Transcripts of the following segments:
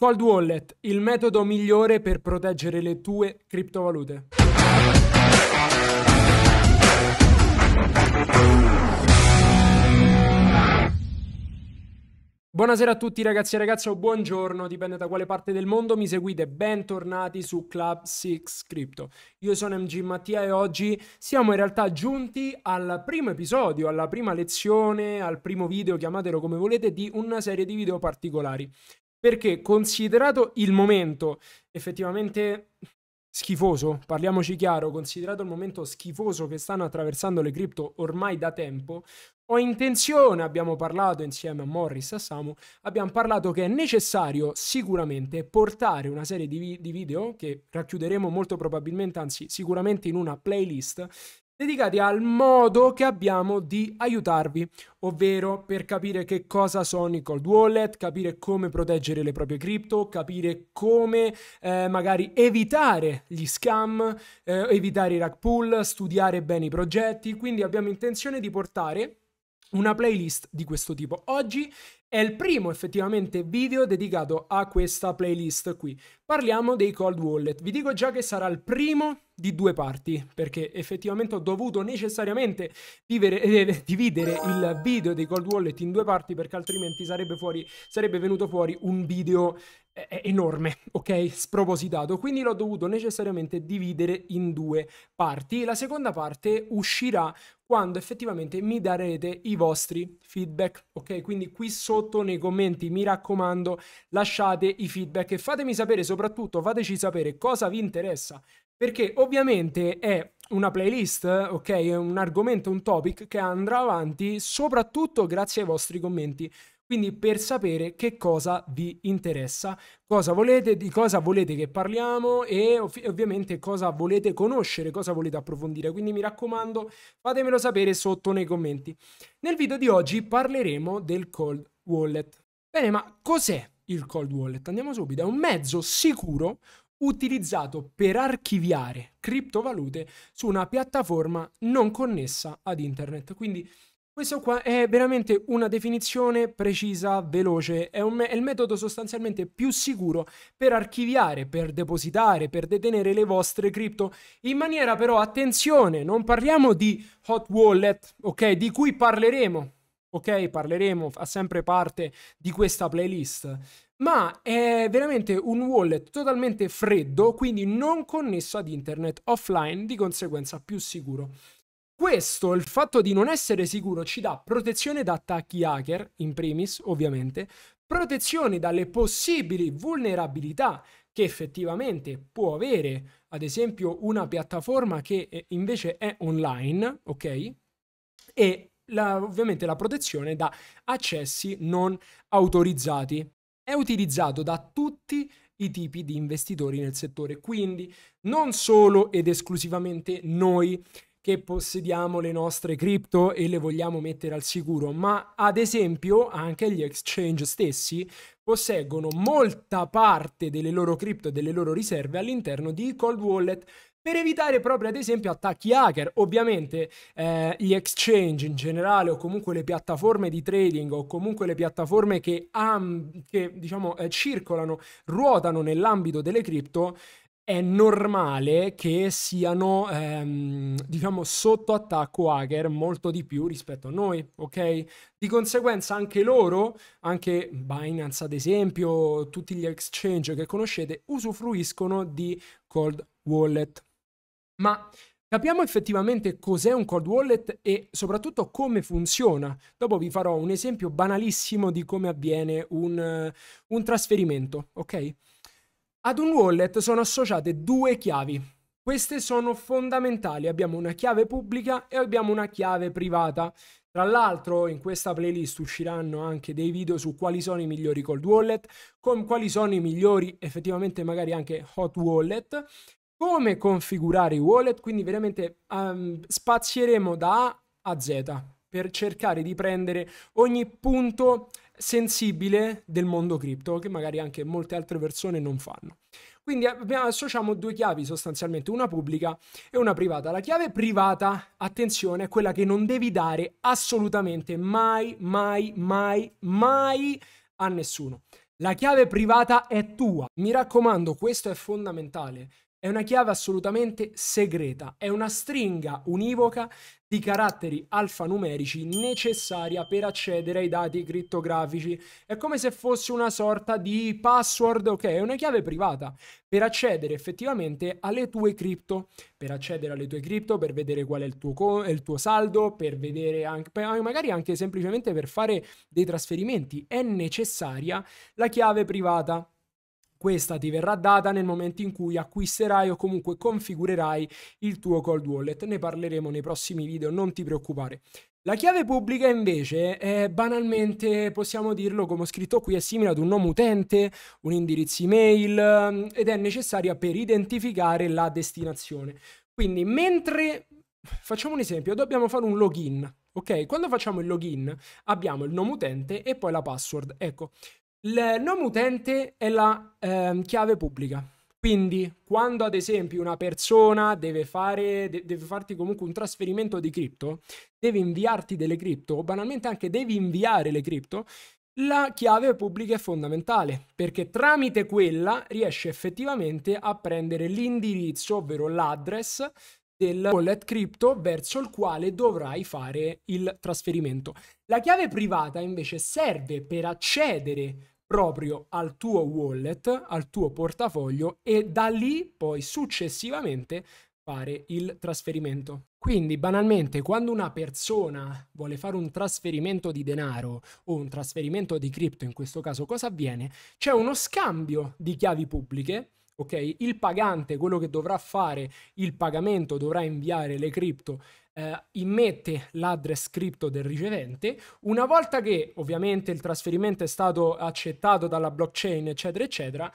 Cold Wallet, il metodo migliore per proteggere le tue criptovalute. Buonasera a tutti ragazzi e ragazze o buongiorno, dipende da quale parte del mondo mi seguite, bentornati su Club 6 Crypto. Io sono MG Mattia e oggi siamo in realtà giunti al primo episodio, alla prima lezione, al primo video, chiamatelo come volete, di una serie di video particolari perché considerato il momento effettivamente schifoso, parliamoci chiaro, considerato il momento schifoso che stanno attraversando le cripto ormai da tempo, ho intenzione, abbiamo parlato insieme a Morris e a Samu, abbiamo parlato che è necessario sicuramente portare una serie di, vi di video che racchiuderemo molto probabilmente, anzi sicuramente in una playlist, dedicati al modo che abbiamo di aiutarvi, ovvero per capire che cosa sono i cold wallet, capire come proteggere le proprie cripto, capire come eh, magari evitare gli scam, eh, evitare i rug pull, studiare bene i progetti, quindi abbiamo intenzione di portare una playlist di questo tipo. Oggi è il primo effettivamente video dedicato a questa playlist qui. Parliamo dei cold wallet. Vi dico già che sarà il primo di due parti, perché effettivamente ho dovuto necessariamente vivere, eh, eh dividere il video dei cold wallet in due parti, perché altrimenti sarebbe, fuori, sarebbe venuto fuori un video è enorme, ok? Spropositato, quindi l'ho dovuto necessariamente dividere in due parti. La seconda parte uscirà quando effettivamente mi darete i vostri feedback, ok? Quindi qui sotto nei commenti, mi raccomando, lasciate i feedback e fatemi sapere soprattutto, fateci sapere cosa vi interessa, perché ovviamente è una playlist, ok? È un argomento, un topic che andrà avanti soprattutto grazie ai vostri commenti quindi per sapere che cosa vi interessa, cosa volete, di cosa volete che parliamo e ov ovviamente cosa volete conoscere, cosa volete approfondire. Quindi mi raccomando, fatemelo sapere sotto nei commenti. Nel video di oggi parleremo del cold wallet. Bene, ma cos'è il cold wallet? Andiamo subito, è un mezzo sicuro utilizzato per archiviare criptovalute su una piattaforma non connessa ad internet. Quindi questo qua è veramente una definizione precisa, veloce, è, me- è, il metodo sostanzialmente più sicuro per archiviare, per depositare, per detenere le vostre cripto in maniera però, attenzione, non parliamo di hot wallet, ok, di cui parleremo, ok, parleremo, fa sempre parte di questa playlist, ma è veramente un wallet totalmente freddo, quindi non connesso ad internet offline, di conseguenza più sicuro. Questo, il fatto di non essere sicuro, ci dà protezione da attacchi hacker, in primis ovviamente, protezione dalle possibili vulnerabilità che effettivamente può avere, ad esempio, una piattaforma che eh, invece è online, ok? E la, ovviamente la protezione da accessi non autorizzati. È utilizzato da tutti i tipi di investitori nel settore, quindi non solo ed esclusivamente noi che possediamo le nostre cripto e le vogliamo mettere al sicuro, ma ad esempio anche gli exchange stessi posseggono molta parte delle loro cripto e delle loro riserve all'interno di cold wallet per evitare proprio ad esempio attacchi hacker. Ovviamente eh, gli exchange in generale o comunque le piattaforme di trading o comunque le piattaforme che, um, che diciamo eh, circolano, ruotano nell'ambito delle cripto, è normale che siano, ehm, diciamo, sotto attacco hacker molto di più rispetto a noi, ok? Di conseguenza anche loro, anche Binance ad esempio, tutti gli exchange che conoscete, usufruiscono di cold wallet. Ma Capiamo effettivamente cos'è un cold wallet e soprattutto come funziona. Dopo vi farò un esempio banalissimo di come avviene un, un trasferimento, ok? Ad un wallet sono associate due chiavi. Queste sono fondamentali, abbiamo una chiave pubblica e abbiamo una chiave privata. Tra l'altro in questa playlist usciranno anche dei video su quali sono i migliori cold wallet, con quali sono i migliori effettivamente magari anche hot wallet, come configurare i wallet, quindi veramente um, spazieremo da A a Z per cercare di prendere ogni punto sensibile del mondo cripto che magari anche molte altre persone non fanno. Quindi associamo due chiavi sostanzialmente, una pubblica e una privata. La chiave privata, attenzione, è quella che non devi dare assolutamente mai, mai, mai, mai a nessuno. La chiave privata è tua. Mi raccomando, questo è fondamentale. È una chiave assolutamente segreta, è una stringa univoca di caratteri alfanumerici necessaria per accedere ai dati crittografici. È come se fosse una sorta di password, ok? È una chiave privata per accedere effettivamente alle tue cripto, per accedere alle tue cripto, per vedere qual è il tuo, il tuo saldo, per vedere anche, ah, magari anche semplicemente per fare dei trasferimenti. È necessaria la chiave privata. Questa ti verrà data nel momento in cui acquisterai o comunque configurerai il tuo cold wallet. Ne parleremo nei prossimi video, non ti preoccupare. La chiave pubblica invece è banalmente, possiamo dirlo come ho scritto qui, è simile ad un nome utente, un indirizzo email ed è necessaria per identificare la destinazione. Quindi mentre, facciamo un esempio, dobbiamo fare un login, ok? Quando facciamo il login abbiamo il nome utente e poi la password. Ecco, il nome utente è la eh, chiave pubblica. Quindi, quando ad esempio una persona deve, fare, de deve farti comunque un trasferimento di cripto, deve inviarti delle cripto, o banalmente anche devi inviare le cripto, la chiave pubblica è fondamentale perché tramite quella riesce effettivamente a prendere l'indirizzo, ovvero l'address del wallet crypto verso il quale dovrai fare il trasferimento. La chiave privata invece serve per accedere proprio al tuo wallet, al tuo portafoglio e da lì poi successivamente fare il trasferimento. Quindi banalmente quando una persona vuole fare un trasferimento di denaro o un trasferimento di cripto in questo caso cosa avviene? C'è uno scambio di chiavi pubbliche ok? Il pagante, quello che dovrà fare il pagamento, dovrà inviare le cripto eh, immette l'address cripto del ricevente. Una volta che ovviamente il trasferimento è stato accettato dalla blockchain, eccetera, eccetera,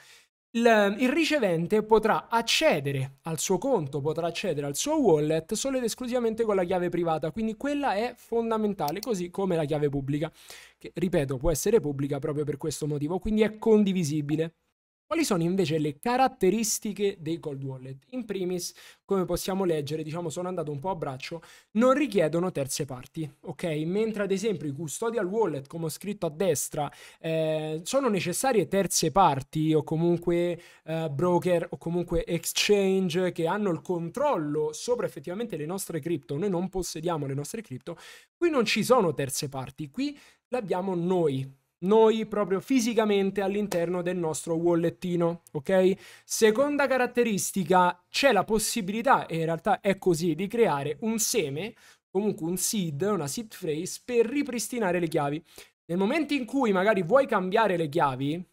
il, il, ricevente potrà accedere al suo conto, potrà accedere al suo wallet solo ed esclusivamente con la chiave privata, quindi quella è fondamentale, così come la chiave pubblica, che ripeto può essere pubblica proprio per questo motivo, quindi è condivisibile. Quali sono invece le caratteristiche dei cold wallet? In primis, come possiamo leggere, diciamo sono andato un po' a braccio, non richiedono terze parti, ok? Mentre ad esempio i custodial wallet, come ho scritto a destra, eh, sono necessarie terze parti o comunque eh, broker o comunque exchange che hanno il controllo sopra effettivamente le nostre cripto, noi non possediamo le nostre cripto, qui non ci sono terze parti, qui l'abbiamo noi, noi proprio fisicamente all'interno del nostro wallettino, ok? Seconda caratteristica, c'è la possibilità, e in realtà è così, di creare un seme, comunque un seed, una seed phrase, per ripristinare le chiavi. Nel momento in cui magari vuoi cambiare le chiavi,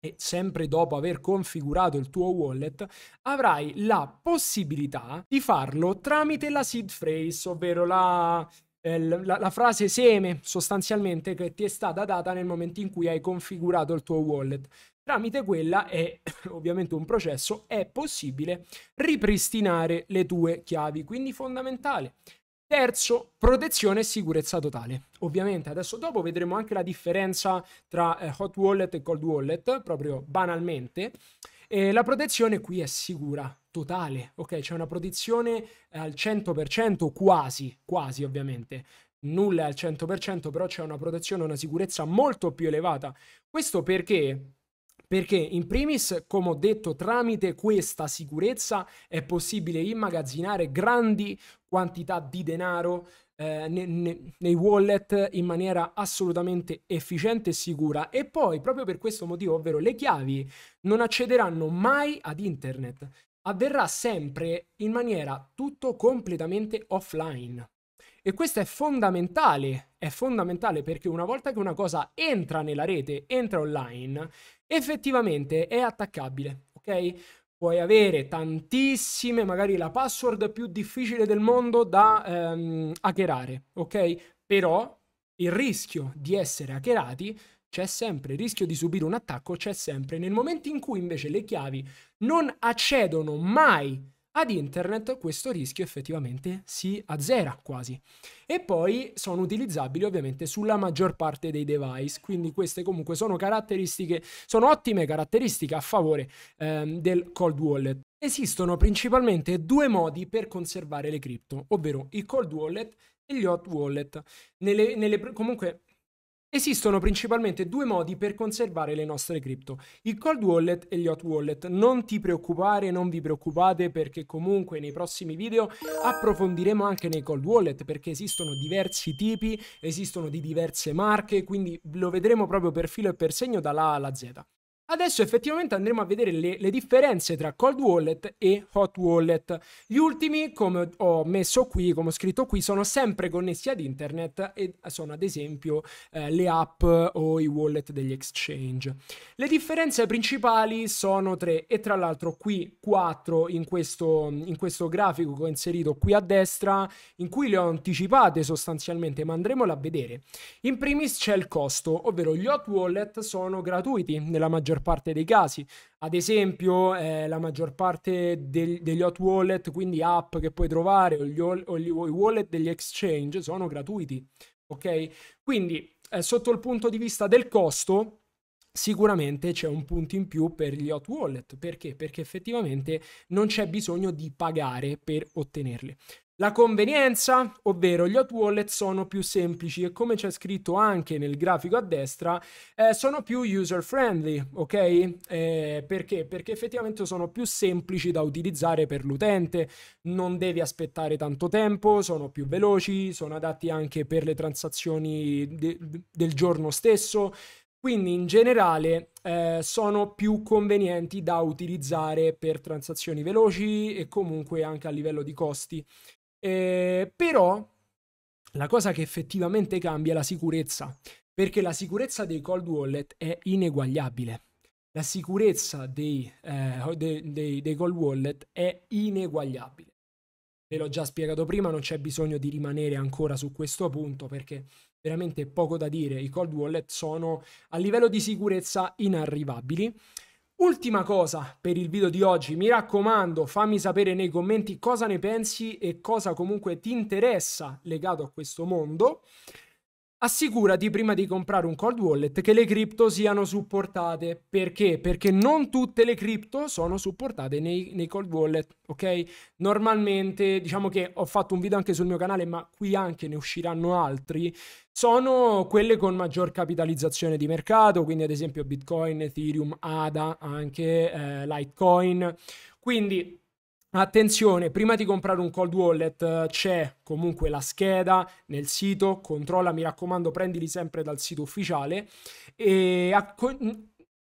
e sempre dopo aver configurato il tuo wallet, avrai la possibilità di farlo tramite la seed phrase, ovvero la eh, la, la, frase seme sostanzialmente che ti è stata data nel momento in cui hai configurato il tuo wallet. Tramite quella è ovviamente un processo, è possibile ripristinare le tue chiavi, quindi fondamentale. Terzo, protezione e sicurezza totale. Ovviamente adesso dopo vedremo anche la differenza tra eh, hot wallet e cold wallet, proprio banalmente. E la protezione qui è sicura, totale, ok? C'è una protezione al 100%, quasi, quasi ovviamente. Nulla al 100%, però c'è una protezione, una sicurezza molto più elevata. Questo perché perché in primis, come ho detto, tramite questa sicurezza è possibile immagazzinare grandi quantità di denaro eh, ne, ne, nei wallet in maniera assolutamente efficiente e sicura e poi proprio per questo motivo, ovvero le chiavi, non accederanno mai ad internet avverrà sempre in maniera tutto completamente offline. E questo è fondamentale, è fondamentale perché una volta che una cosa entra nella rete, entra online, effettivamente è attaccabile, ok? Puoi avere tantissime, magari la password più difficile del mondo da ehm, hackerare, ok? Però il rischio di essere hackerati c'è sempre il rischio di subire un attacco, c'è sempre. Nel momento in cui invece le chiavi non accedono mai ad internet, questo rischio effettivamente si azzera quasi. E poi sono utilizzabili ovviamente sulla maggior parte dei device, quindi queste comunque sono caratteristiche, sono ottime caratteristiche a favore ehm, del cold wallet. Esistono principalmente due modi per conservare le cripto, ovvero i cold wallet e gli hot wallet. Nelle, nelle, comunque Esistono principalmente due modi per conservare le nostre cripto, il cold wallet e gli hot wallet. Non ti preoccupare, non vi preoccupate perché comunque nei prossimi video approfondiremo anche nei cold wallet perché esistono diversi tipi, esistono di diverse marche, quindi lo vedremo proprio per filo e per segno dalla A alla Z. Adesso effettivamente andremo a vedere le, le, differenze tra Cold Wallet e Hot Wallet. Gli ultimi, come ho messo qui, come ho scritto qui, sono sempre connessi ad internet e sono ad esempio eh, le app o i wallet degli exchange. Le differenze principali sono tre e tra l'altro qui quattro in questo, in questo grafico che ho inserito qui a destra in cui le ho anticipate sostanzialmente ma andremole a vedere. In primis c'è il costo, ovvero gli Hot Wallet sono gratuiti nella maggior maggior parte dei casi. Ad esempio, eh, la maggior parte del, degli hot wallet, quindi app che puoi trovare, o gli, o gli wallet degli exchange, sono gratuiti. Ok? Quindi, eh, sotto il punto di vista del costo, sicuramente c'è un punto in più per gli hot wallet. Perché? Perché effettivamente non c'è bisogno di pagare per ottenerli. La convenienza, ovvero gli hot wallet sono più semplici e come c'è scritto anche nel grafico a destra, eh, sono più user friendly, ok? Eh, perché? Perché effettivamente sono più semplici da utilizzare per l'utente, non devi aspettare tanto tempo, sono più veloci, sono adatti anche per le transazioni de del giorno stesso, quindi in generale eh, sono più convenienti da utilizzare per transazioni veloci e comunque anche a livello di costi. Eh, però la cosa che effettivamente cambia è la sicurezza, perché la sicurezza dei cold wallet è ineguagliabile. La sicurezza dei, eh, dei, dei, dei cold wallet è ineguagliabile. Ve l'ho già spiegato prima, non c'è bisogno di rimanere ancora su questo punto perché veramente poco da dire. I cold wallet sono a livello di sicurezza inarrivabili. Ultima cosa per il video di oggi, mi raccomando fammi sapere nei commenti cosa ne pensi e cosa comunque ti interessa legato a questo mondo Assicurati prima di comprare un cold wallet che le cripto siano supportate. Perché? Perché non tutte le cripto sono supportate nei, nei, cold wallet, ok? Normalmente, diciamo che ho fatto un video anche sul mio canale, ma qui anche ne usciranno altri, sono quelle con maggior capitalizzazione di mercato, quindi ad esempio Bitcoin, Ethereum, ADA, anche eh, Litecoin. Quindi Attenzione, prima di comprare un cold wallet eh, c'è comunque la scheda nel sito, controlla, mi raccomando, prendili sempre dal sito ufficiale e a,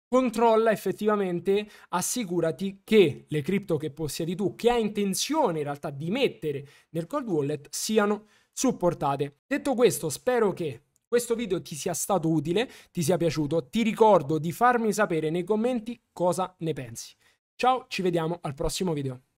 controlla effettivamente, assicurati che le cripto che possiedi tu, che hai intenzione in realtà di mettere nel cold wallet, siano supportate. Detto questo, spero che questo video ti sia stato utile, ti sia piaciuto, ti ricordo di farmi sapere nei commenti cosa ne pensi. Ciao, ci vediamo al prossimo video.